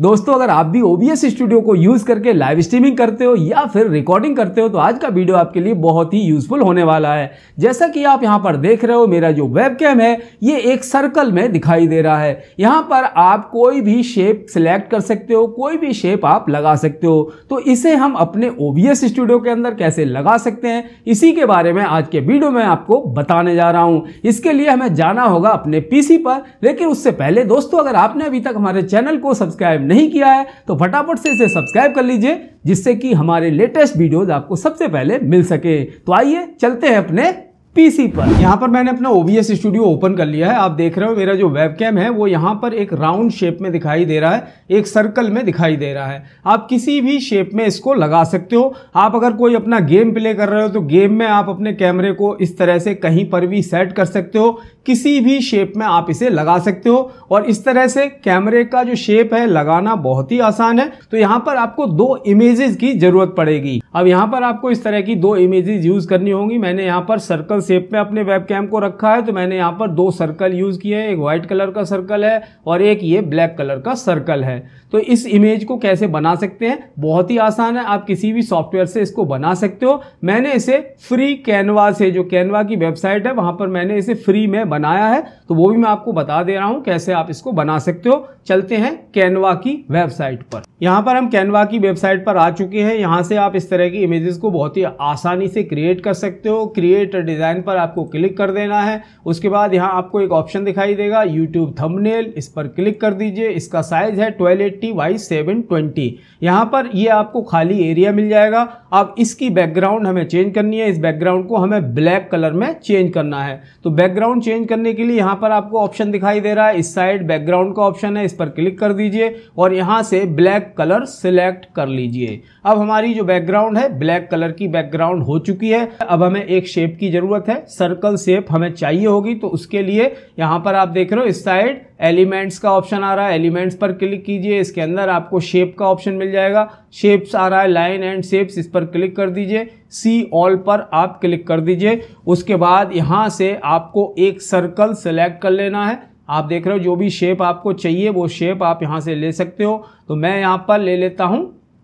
दोस्तों अगर आप भी ओबीएस स्टूडियो को यूज करके लाइव स्ट्रीमिंग करते हो या फिर रिकॉर्डिंग करते हो तो आज का वीडियो आपके लिए बहुत ही यूजफुल होने वाला है जैसा कि आप यहाँ पर देख रहे हो मेरा जो वेबकैम है ये एक सर्कल में दिखाई दे रहा है यहाँ पर आप कोई भी शेप सिलेक्ट कर सकते हो कोई भी शेप आप लगा सकते हो तो इसे हम अपने ओबीएस स्टूडियो के अंदर कैसे लगा सकते हैं इसी के बारे में आज के वीडियो में आपको बताने जा रहा हूँ इसके लिए हमें जाना होगा अपने पीसी पर लेकिन उससे पहले दोस्तों अगर आपने अभी तक हमारे चैनल को सब्सक्राइब नहीं किया है तो फटाफट से इसे सब्सक्राइब कर लीजिए जिससे कि हमारे लेटेस्ट वीडियोज़ आपको सबसे पहले मिल सके तो आइए चलते हैं अपने पीसी पर यहाँ पर मैंने अपना ओबीएस स्टूडियो ओपन कर लिया है आप देख रहे हो मेरा जो वेबकैम है वो यहाँ पर एक राउंड शेप में दिखाई दे रहा है एक सर्कल में दिखाई दे रहा है आप किसी भी शेप में इसको लगा सकते हो आप अगर कोई अपना गेम प्ले कर रहे हो तो गेम में आप अपने कैमरे को इस तरह से कहीं पर भी सेट कर सकते हो किसी भी शेप में आप इसे लगा सकते हो और इस तरह से कैमरे का जो शेप है लगाना बहुत ही आसान है तो यहाँ पर आपको दो इमेजेस की जरूरत पड़ेगी अब यहाँ पर आपको इस तरह की दो इमेजेस यूज करनी होंगी मैंने यहाँ पर सर्कल शेप में अपने वेबकैम को रखा है तो मैंने यहाँ पर दो सर्कल यूज़ किए हैं एक वाइट कलर का सर्कल है और एक ये ब्लैक कलर का सर्कल है तो इस इमेज को कैसे बना सकते हैं बहुत ही आसान है आप किसी भी सॉफ्टवेयर से इसको बना सकते हो मैंने इसे फ्री कैनवा से जो कैनवा की वेबसाइट है वहाँ पर मैंने इसे फ्री में बनाया है तो वो भी मैं आपको बता दे रहा हूँ कैसे आप इसको बना सकते हो चलते हैं कैनवा की वेबसाइट पर यहाँ पर हम कैनवा की वेबसाइट पर आ चुके हैं यहाँ से आप इस तरह की इमेजेस को बहुत ही आसानी से क्रिएट कर सकते हो क्रिएट डिज़ाइन लाइन पर आपको क्लिक कर देना है उसके बाद यहाँ आपको एक ऑप्शन दिखाई देगा यूट्यूब थंबनेल इस पर क्लिक कर दीजिए इसका साइज है twelve eighty by seven twenty यहाँ पर ये आपको खाली एरिया मिल जाएगा अब इसकी बैकग्राउंड हमें चेंज करनी है इस बैकग्राउंड को हमें ब्लैक कलर में चेंज करना है तो बैकग्राउंड चेंज करने के लिए यहाँ पर आपको ऑप्शन दिखाई दे रहा है इस साइड बैकग्राउंड का ऑप्शन है इस पर क्लिक कर दीजिए और यहाँ से ब्लैक कलर सिलेक्ट कर लीजिए अब हमारी जो बैकग्राउंड है ब्लैक कलर की बैकग्राउंड हो चुकी है अब हमें एक शेप की जरूरत ज़रूरत है सर्कल शेप हमें चाहिए होगी तो उसके लिए यहाँ पर आप देख रहे हो इस साइड एलिमेंट्स का ऑप्शन आ रहा है एलिमेंट्स पर क्लिक कीजिए इसके अंदर आपको शेप का ऑप्शन मिल जाएगा शेप्स आ रहा है लाइन एंड शेप्स इस पर क्लिक कर दीजिए सी ऑल पर आप क्लिक कर दीजिए उसके बाद यहाँ से आपको एक सर्कल सेलेक्ट कर लेना है आप देख रहे हो जो भी शेप आपको चाहिए वो शेप आप यहाँ से ले सकते हो तो मैं यहाँ पर ले लेता हूँ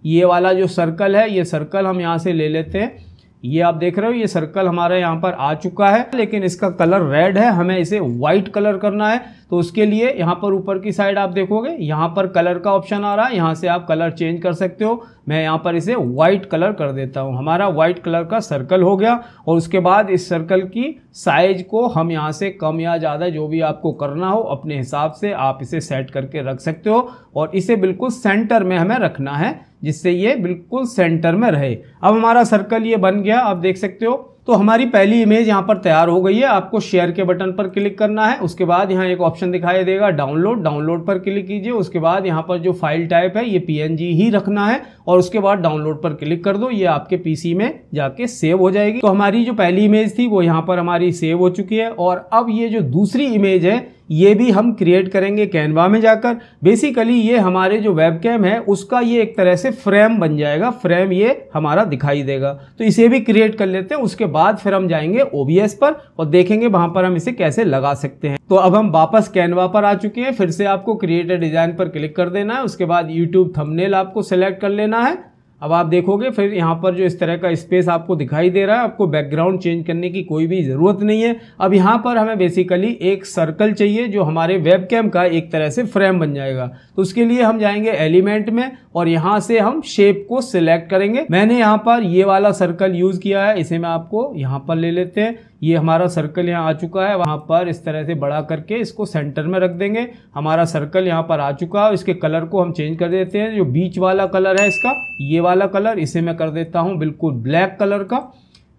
ये वाला जो सर्कल है ये सर्कल हम यहाँ से ले लेते हैं ये आप देख रहे हो ये सर्कल हमारे यहाँ पर आ चुका है लेकिन इसका कलर रेड है हमें इसे व्हाइट कलर करना है तो उसके लिए यहाँ पर ऊपर की साइड आप देखोगे यहाँ पर कलर का ऑप्शन आ रहा है यहाँ से आप कलर चेंज कर सकते हो मैं यहाँ पर इसे वाइट कलर कर देता हूँ हमारा वाइट कलर का सर्कल हो गया और उसके बाद इस सर्कल की साइज को हम यहाँ से कम या ज़्यादा जो भी आपको करना हो अपने हिसाब से आप इसे सेट करके रख सकते हो और इसे बिल्कुल सेंटर में हमें रखना है जिससे ये बिल्कुल सेंटर में रहे अब हमारा सर्कल ये बन गया आप देख सकते हो तो हमारी पहली इमेज यहाँ पर तैयार हो गई है आपको शेयर के बटन पर क्लिक करना है उसके बाद यहाँ एक ऑप्शन दिखाई देगा डाउनलोड डाउनलोड पर क्लिक कीजिए उसके बाद यहाँ पर जो फाइल टाइप है ये पी ही रखना है और उसके बाद डाउनलोड पर क्लिक कर दो ये आपके पीसी में जाके सेव हो जाएगी तो हमारी जो पहली इमेज थी वो यहाँ पर हमारी सेव हो चुकी है और अब ये जो दूसरी इमेज है ये भी हम क्रिएट करेंगे कैनवा में जाकर बेसिकली ये हमारे जो वेबकैम है उसका ये एक तरह से फ्रेम बन जाएगा फ्रेम ये हमारा दिखाई देगा तो इसे भी क्रिएट कर लेते हैं उसके बाद फिर हम जाएंगे ओबीएस पर और देखेंगे वहाँ पर हम इसे कैसे लगा सकते हैं तो अब हम वापस कैनवा पर आ चुके हैं फिर से आपको क्रिएटर डिज़ाइन पर क्लिक कर देना है उसके बाद यूट्यूब थमनेल आपको सेलेक्ट कर लेना है अब आप देखोगे फिर यहाँ पर जो इस तरह का स्पेस आपको दिखाई दे रहा है आपको बैकग्राउंड चेंज करने की कोई भी ज़रूरत नहीं है अब यहाँ पर हमें बेसिकली एक सर्कल चाहिए जो हमारे वेब कैम का एक तरह से फ्रेम बन जाएगा तो उसके लिए हम जाएंगे एलिमेंट में और यहाँ से हम शेप को सिलेक्ट करेंगे मैंने यहाँ पर ये वाला सर्कल यूज़ किया है इसे मैं आपको यहाँ पर ले लेते हैं ये हमारा सर्कल यहाँ आ चुका है वहाँ पर इस तरह से बड़ा करके इसको सेंटर में रख देंगे हमारा सर्कल यहाँ पर आ चुका है इसके कलर को हम चेंज कर देते हैं जो बीच वाला कलर है इसका ये वाला कलर इसे मैं कर देता हूँ बिल्कुल ब्लैक कलर का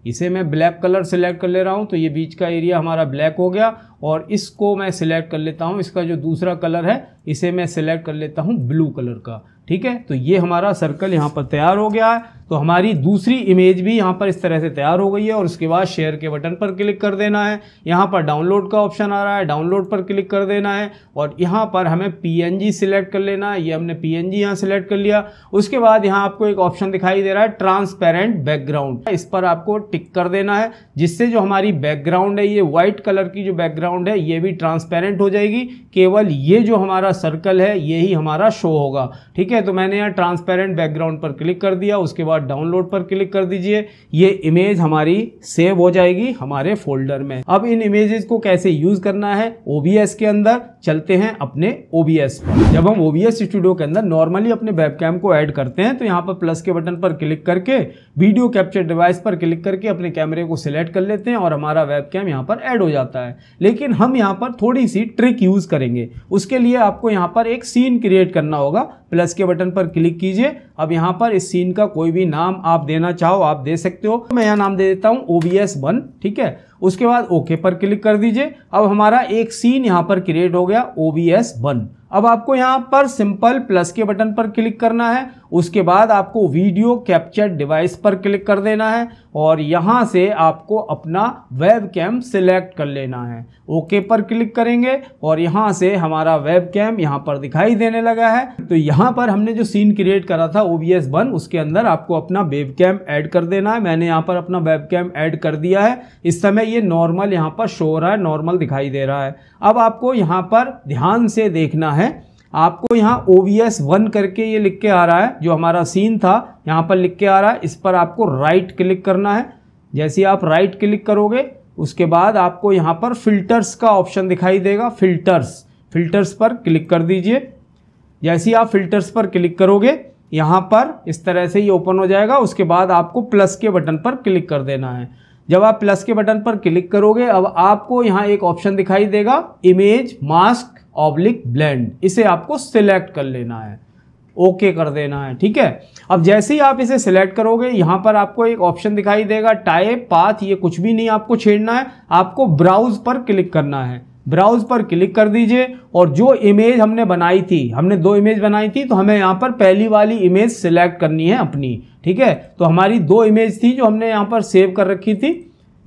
इसे मैं ब्लैक कलर सेलेक्ट कर ले रहा हूँ तो ये बीच का एरिया हमारा ब्लैक हो गया और इसको मैं सिलेक्ट कर लेता हूँ इसका जो दूसरा कलर है इसे मैं सिलेक्ट कर लेता हूँ ब्लू कलर का ठीक है तो ये हमारा सर्कल यहाँ पर तैयार हो गया है तो हमारी दूसरी इमेज भी यहाँ पर इस तरह से तैयार हो गई है और उसके बाद शेयर के बटन पर क्लिक कर देना है यहाँ पर डाउनलोड का ऑप्शन आ रहा है डाउनलोड पर क्लिक कर देना है और यहाँ पर हमें पी एन जी सिलेक्ट कर लेना है ये हमने पी एन जी यहाँ सिलेक्ट कर लिया उसके बाद यहाँ आपको एक ऑप्शन दिखाई दे रहा है ट्रांसपेरेंट बैकग्राउंड इस पर आपको टिक कर देना है जिससे जो हमारी बैकग्राउंड है ये व्हाइट कलर की जो बैकग्राउंड है ये भी ट्रांसपेरेंट हो जाएगी केवल ये जो हमारा सर्कल है ये ही हमारा शो होगा ठीक है है तो मैंने यहाँ ट्रांसपेरेंट बैकग्राउंड पर क्लिक कर दिया उसके बाद डाउनलोड पर क्लिक कर दीजिए ये इमेज हमारी सेव हो जाएगी हमारे फोल्डर में अब इन इमेजेस को कैसे यूज करना है ओबीएस के अंदर चलते हैं अपने ओबीएस जब हम ओबीएस स्टूडियो के अंदर नॉर्मली अपने वेबकैम को ऐड करते हैं तो यहाँ पर प्लस के बटन पर क्लिक करके वीडियो कैप्चर डिवाइस पर क्लिक करके अपने कैमरे को सिलेक्ट कर लेते हैं और हमारा वेबकैम यहाँ पर ऐड हो जाता है लेकिन हम यहाँ पर थोड़ी सी ट्रिक यूज करेंगे उसके लिए आपको यहाँ पर एक सीन क्रिएट करना होगा प्लस के बटन पर क्लिक कीजिए अब यहाँ पर इस सीन का कोई भी नाम आप देना चाहो आप दे सकते हो मैं यहाँ नाम दे देता हूँ ओ बी वन ठीक है उसके बाद ओके पर क्लिक कर दीजिए अब हमारा एक सीन यहाँ पर क्रिएट हो गया ओ बी एस वन अब आपको यहाँ पर सिंपल प्लस के बटन पर क्लिक करना है उसके बाद आपको वीडियो कैप्चर डिवाइस पर क्लिक कर देना है और यहाँ से आपको अपना वेब कैम सिलेक्ट कर लेना है ओके पर क्लिक करेंगे और यहाँ से हमारा वेब कैम यहाँ पर दिखाई देने लगा है तो यहाँ पर हमने जो सीन क्रिएट करा था ओ बी एस वन उसके अंदर आपको अपना वेब कैम ऐड कर देना है मैंने यहाँ पर अपना वेब कैम ऐड कर दिया है इस समय ये नॉर्मल यहाँ पर शो हो रहा है नॉर्मल दिखाई दे रहा है अब आपको यहाँ पर ध्यान से देखना है आपको यहाँ ओ वी एस वन करके ये लिख के आ रहा है जो हमारा सीन था यहाँ पर लिख के आ रहा है इस पर आपको राइट क्लिक करना है जैसे आप राइट क्लिक करोगे उसके बाद आपको यहाँ पर फिल्टर्स का ऑप्शन दिखाई देगा फिल्टर्स फिल्टर्स पर क्लिक कर दीजिए जैसे आप फिल्टर्स पर क्लिक करोगे यहाँ पर इस तरह से ये ओपन हो जाएगा उसके बाद आपको प्लस के बटन पर क्लिक कर देना है जब आप प्लस के बटन पर क्लिक करोगे अब आपको यहाँ एक ऑप्शन दिखाई देगा इमेज मास्क ऑब्लिक ब्लेंड इसे आपको सिलेक्ट कर लेना है ओके okay कर देना है ठीक है अब जैसे ही आप इसे सिलेक्ट करोगे यहाँ पर आपको एक ऑप्शन दिखाई देगा टाइप पाथ ये कुछ भी नहीं आपको छेड़ना है आपको ब्राउज पर क्लिक करना है ब्राउज पर क्लिक कर दीजिए और जो इमेज हमने बनाई थी हमने दो इमेज बनाई थी तो हमें यहाँ पर पहली वाली इमेज सेलेक्ट करनी है अपनी ठीक है तो हमारी दो इमेज थी जो हमने यहाँ पर सेव कर रखी थी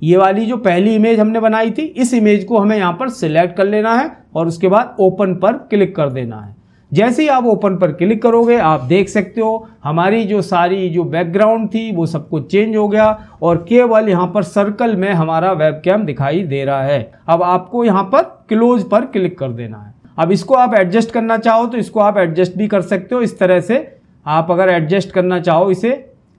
ये वाली जो पहली इमेज हमने बनाई थी इस इमेज को हमें यहाँ पर सिलेक्ट कर लेना है और उसके बाद ओपन पर क्लिक कर देना है जैसे ही आप ओपन पर क्लिक करोगे आप देख सकते हो हमारी जो सारी जो बैकग्राउंड थी वो सब कुछ चेंज हो गया और केवल यहाँ पर सर्कल में हमारा वेब दिखाई दे रहा है अब आपको यहाँ पर क्लोज पर क्लिक कर देना है अब इसको आप एडजस्ट करना चाहो तो इसको आप एडजस्ट भी कर सकते हो इस तरह से आप अगर एडजस्ट करना चाहो इसे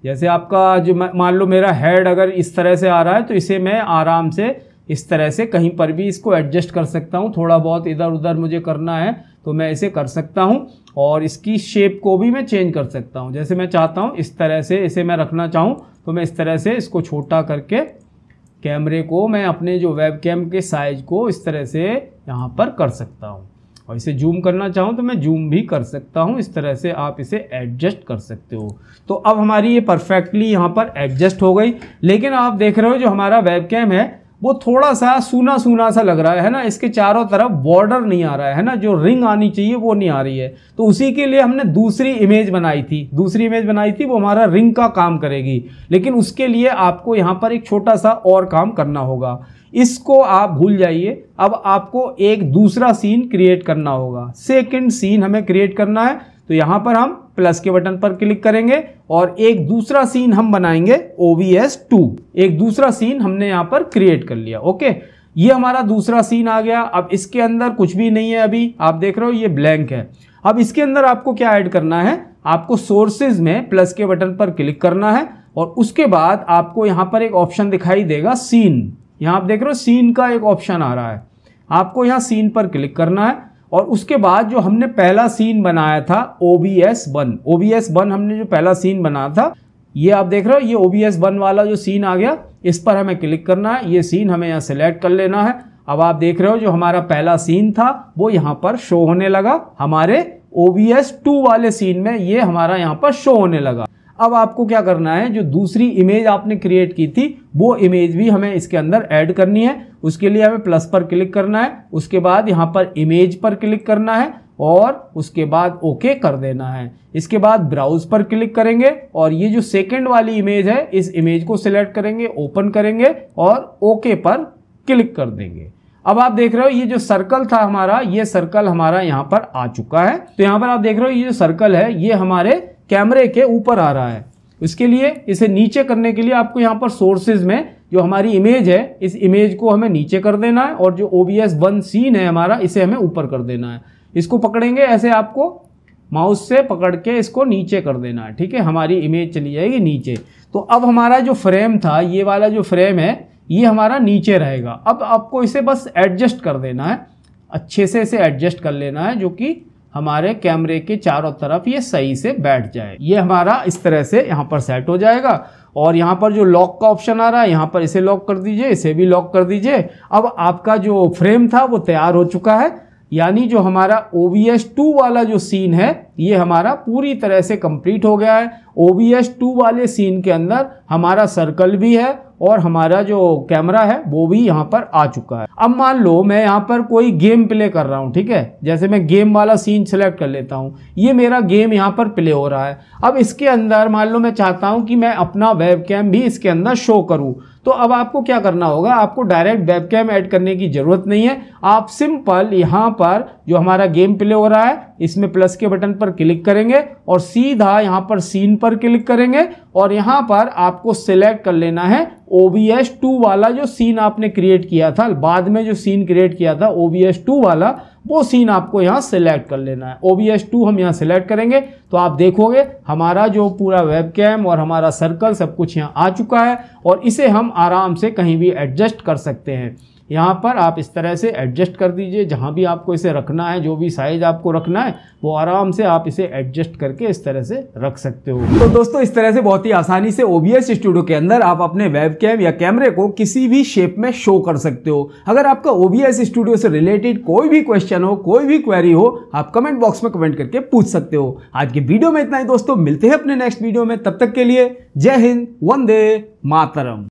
जैसे आपका जो मान लो मेरा हेड अगर इस तरह से आ रहा है तो इसे मैं आराम से इस तरह से कहीं पर भी इसको एडजस्ट कर सकता हूँ थोड़ा बहुत इधर उधर मुझे करना है तो मैं इसे कर सकता हूँ और इसकी शेप को भी मैं चेंज कर सकता हूँ जैसे मैं चाहता हूँ इस तरह से इसे मैं रखना चाहूँ तो मैं इस तरह से इसको छोटा करके कैमरे को मैं अपने जो वेब कैम के साइज को इस तरह से यहाँ पर कर सकता हूँ और इसे जूम करना चाहूँ तो मैं जूम भी कर सकता हूँ इस तरह से आप इसे एडजस्ट कर सकते हो तो अब हमारी ये परफेक्टली यहाँ पर एडजस्ट हो गई लेकिन आप देख रहे हो जो हमारा वेब कैम है वो थोड़ा सा सूना सूना सा लग रहा है ना इसके चारों तरफ बॉर्डर नहीं आ रहा है ना जो रिंग आनी चाहिए वो नहीं आ रही है तो उसी के लिए हमने दूसरी इमेज बनाई थी दूसरी इमेज बनाई थी वो हमारा रिंग का काम करेगी लेकिन उसके लिए आपको यहाँ पर एक छोटा सा और काम करना होगा इसको आप भूल जाइए अब आपको एक दूसरा सीन क्रिएट करना होगा सेकेंड सीन हमें क्रिएट करना है तो यहाँ पर हम प्लस के बटन पर क्लिक करेंगे और एक दूसरा सीन हम बनाएंगे ओ टू एक दूसरा सीन हमने यहाँ पर क्रिएट कर लिया ओके ये हमारा दूसरा सीन आ गया अब इसके अंदर कुछ भी नहीं है अभी आप देख रहे हो ये ब्लैंक है अब इसके अंदर आपको क्या ऐड करना है आपको सोर्सेज में प्लस के बटन पर क्लिक करना है और उसके बाद आपको यहाँ पर एक ऑप्शन दिखाई देगा सीन यहाँ आप देख रहे हो सीन का एक ऑप्शन आ रहा है आपको यहाँ सीन पर क्लिक करना है और उसके बाद जो हमने पहला सीन बनाया था O B S one O B S one हमने जो पहला सीन बनाया था ये आप देख रहे हो ये ओ बी एस वन वाला जो सीन आ गया इस पर हमें क्लिक करना है ये सीन हमें यहाँ सेलेक्ट कर लेना है अब आप देख रहे हो जो हमारा पहला सीन था वो यहाँ पर शो होने लगा हमारे ओ बी एस टू वाले सीन में ये हमारा यहाँ पर शो होने लगा अब आपको क्या करना है जो दूसरी इमेज आपने क्रिएट की थी वो इमेज भी हमें इसके अंदर ऐड करनी है उसके लिए हमें प्लस पर क्लिक करना है उसके बाद यहाँ पर इमेज पर क्लिक करना है और उसके बाद ओके कर देना है इसके बाद ब्राउज पर क्लिक करेंगे और ये जो सेकंड वाली इमेज है इस इमेज को सिलेक्ट करेंगे ओपन करेंगे और ओके पर क्लिक कर देंगे अब आप देख रहे हो ये जो सर्कल था हमारा ये सर्कल हमारा यहाँ पर आ चुका है तो यहाँ पर आप देख रहे हो ये जो सर्कल है ये हमारे कैमरे के ऊपर आ रहा है इसके लिए इसे नीचे करने के लिए आपको यहाँ पर सोर्सेज में जो हमारी इमेज है इस इमेज को हमें नीचे कर देना है और जो O B S one scene है हमारा इसे हमें ऊपर कर देना है इसको पकड़ेंगे ऐसे आपको माउस से पकड़ के इसको नीचे कर देना है ठीक है हमारी इमेज चली जाएगी नीचे तो अब हमारा जो फ्रेम था ये वाला जो फ्रेम है ये हमारा नीचे रहेगा अब आपको इसे बस एडजस्ट कर देना है अच्छे से इसे एडजस्ट कर लेना है जो कि हमारे कैमरे के चारों तरफ ये सही से बैठ जाए ये हमारा इस तरह से यहाँ पर सेट हो जाएगा और यहाँ पर जो लॉक का ऑप्शन आ रहा है यहाँ पर इसे लॉक कर दीजिए इसे भी लॉक कर दीजिए अब आपका जो फ्रेम था वो तैयार हो चुका है यानी जो हमारा ओ बी एस टू वाला जो सीन है ये हमारा पूरी तरह से कंप्लीट हो गया है ओ बी एस टू वाले सीन के अंदर हमारा सर्कल भी है और हमारा जो कैमरा है वो भी यहाँ पर आ चुका है अब मान लो मैं यहाँ पर कोई गेम प्ले कर रहा हूँ ठीक है जैसे मैं गेम वाला सीन सेलेक्ट कर लेता हूँ ये मेरा गेम यहाँ पर प्ले हो रहा है अब इसके अंदर मान लो मैं चाहता हूँ कि मैं अपना वेब कैम भी इसके अंदर शो करूँ तो अब आपको क्या करना होगा आपको डायरेक्ट वेब कैम ऐड करने की ज़रूरत नहीं है आप सिंपल यहाँ पर जो हमारा गेम प्ले हो रहा है इसमें प्लस के बटन पर क्लिक करेंगे और सीधा यहाँ पर सीन पर क्लिक करेंगे और यहाँ पर आपको सिलेक्ट कर लेना है ओ बी एस टू वाला जो सीन आपने क्रिएट किया था बाद में जो सीन क्रिएट किया था ओ बी एस टू वाला वो सीन आपको यहाँ सेलेक्ट कर लेना है ओ बी एस टू हम यहाँ सेलेक्ट करेंगे तो आप देखोगे हमारा जो पूरा वेब कैम और हमारा सर्कल सब कुछ यहाँ आ चुका है और इसे हम आराम से कहीं भी एडजस्ट कर सकते हैं यहाँ पर आप इस तरह से एडजस्ट कर दीजिए जहाँ भी आपको इसे रखना है जो भी साइज़ आपको रखना है वो आराम से आप इसे एडजस्ट करके इस तरह से रख सकते हो तो दोस्तों इस तरह से बहुत ही आसानी से OBS स्टूडियो के अंदर आप अपने वेब कैम या कैमरे को किसी भी शेप में शो कर सकते हो अगर आपका OBS स्टूडियो से रिलेटेड कोई भी क्वेश्चन हो कोई भी क्वेरी हो आप कमेंट बॉक्स में कमेंट करके पूछ सकते हो आज के वीडियो में इतना ही दोस्तों मिलते हैं अपने नेक्स्ट वीडियो में तब तक के लिए जय हिंद वंदे मातरम